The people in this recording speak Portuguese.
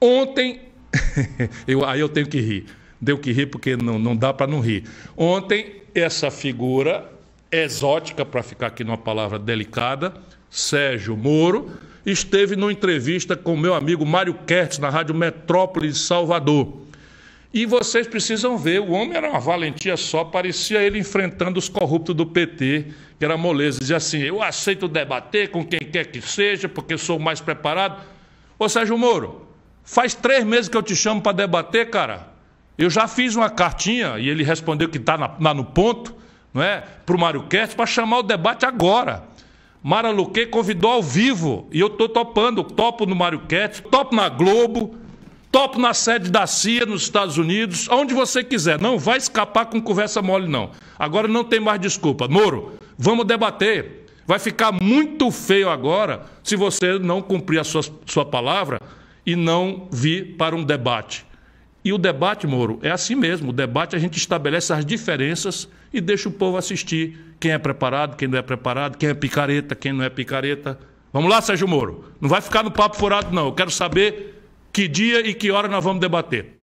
Ontem, eu, aí eu tenho que rir. Deu que rir porque não, não dá para não rir. Ontem, essa figura exótica, para ficar aqui numa palavra delicada, Sérgio Moro, esteve numa entrevista com meu amigo Mário Kertz na Rádio Metrópole de Salvador. E vocês precisam ver, o homem era uma valentia só, parecia ele enfrentando os corruptos do PT, que era moleza. Dizia assim: eu aceito debater com quem quer que seja, porque sou mais preparado. Ô Sérgio Moro, Faz três meses que eu te chamo para debater, cara. Eu já fiz uma cartinha e ele respondeu que está no ponto, não é? Para o Mário Kertz para chamar o debate agora. Mara Luque convidou ao vivo e eu estou topando. Topo no Mário Kertz, topo na Globo, topo na sede da CIA nos Estados Unidos, aonde você quiser. Não vai escapar com conversa mole, não. Agora não tem mais desculpa. Moro, vamos debater. Vai ficar muito feio agora se você não cumprir a sua, sua palavra e não vir para um debate. E o debate, Moro, é assim mesmo. O debate a gente estabelece as diferenças e deixa o povo assistir quem é preparado, quem não é preparado, quem é picareta, quem não é picareta. Vamos lá, Sérgio Moro. Não vai ficar no papo furado, não. Eu quero saber que dia e que hora nós vamos debater.